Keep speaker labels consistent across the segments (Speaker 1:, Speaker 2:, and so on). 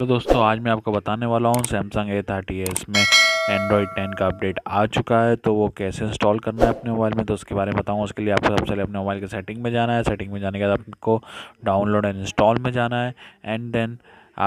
Speaker 1: तो दोस्तों आज मैं आपको बताने वाला हूँ सैमसंग ए थर्टी एस में एंड्रॉयड टेन का अपडेट आ चुका है तो वो कैसे इंस्टॉल करना है अपने मोबाइल में तो उसके बारे में बताऊँ उसके लिए आपको सबसे पहले अपने मोबाइल के सेटिंग में जाना है सेटिंग में जाने के बाद आपको डाउनलोड एंड इंस्टॉल में जाना है एंड देन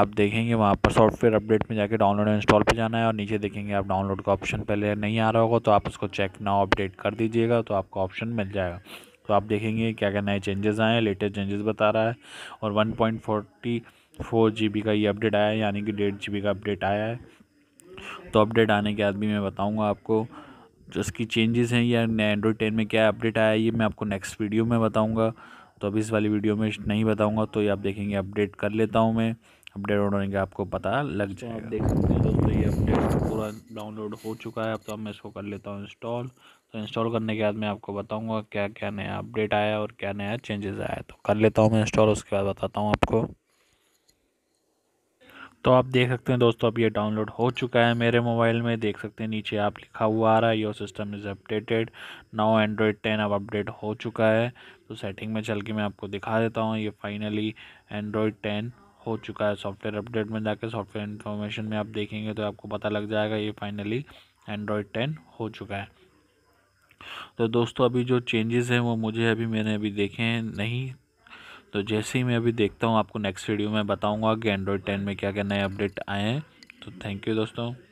Speaker 1: आप देखेंगे वहाँ पर सॉफ्टवेयर अपडेट में जाके डाउनलोड एंड इंस्टॉल पे जाना है और नीचे देखेंगे आप डाउनलोड का ऑप्शन पहले नहीं आ रहा होगा तो आप उसको चेक ना अपडेट कर दीजिएगा तो आपको ऑप्शन मिल जाएगा तो आप देखेंगे क्या क्या नए चेंजेस आए हैं लेटेस्ट चेंजेस बता रहा है और one point forty four G B का ये अपडेट आया है यानी कि डेढ़ जी बी का अपडेट आया है तो अपडेट आने के बाद भी मैं बताऊँगा आपको जो इसकी चेंजेस हैं या एंड्रॉयड टेन में क्या अपडेट आया है ये मैं आपको नेक्स्ट वीडियो में बताऊँगा तो अभी इस वाली वीडियो में नहीं बताऊँगा तो ये आप देखेंगे अपडेट कर लेता हूँ मैं अपडेट होने के आपको पता लग तो जाएगा आप देख सकते हैं दोस्तों ये अपडेट पूरा डाउनलोड हो चुका है अब तो अब मैं इसको कर लेता हूँ इंस्टॉल तो इंस्टॉल करने के बाद मैं आपको बताऊँगा क्या क्या नया अपडेट आया और क्या नया चेंजेस आया
Speaker 2: तो कर लेता हूँ मैं इंस्टॉल उसके बाद बताता हूँ आपको
Speaker 1: तो आप देख सकते हैं दोस्तों अब ये डाउनलोड हो चुका है मेरे मोबाइल में देख सकते हैं नीचे आप लिखा हुआ आ रहा है your system is updated now Android ten अब अपडेट हो चुका है तो सेटिंग में चल के मैं आपको दिखा देता हूँ ये फाइनली एंड्रॉयड टेन हो चुका है सॉफ्टवेयर अपडेट में जाके सॉफ्टवेयर इन्फॉर्मेशन में आप देखेंगे तो आपको पता लग जाएगा ये फाइनली एंड्रॉयड टेन हो चुका है तो दोस्तों अभी जो चेंजेस हैं वो मुझे अभी मैंने अभी देखे हैं नहीं तो जैसे ही मैं अभी देखता हूँ आपको नेक्स्ट वीडियो में बताऊँगा कि एंड्रॉयड टेन में
Speaker 2: क्या क्या नए अपडेट आए हैं तो थैंक यू दोस्तों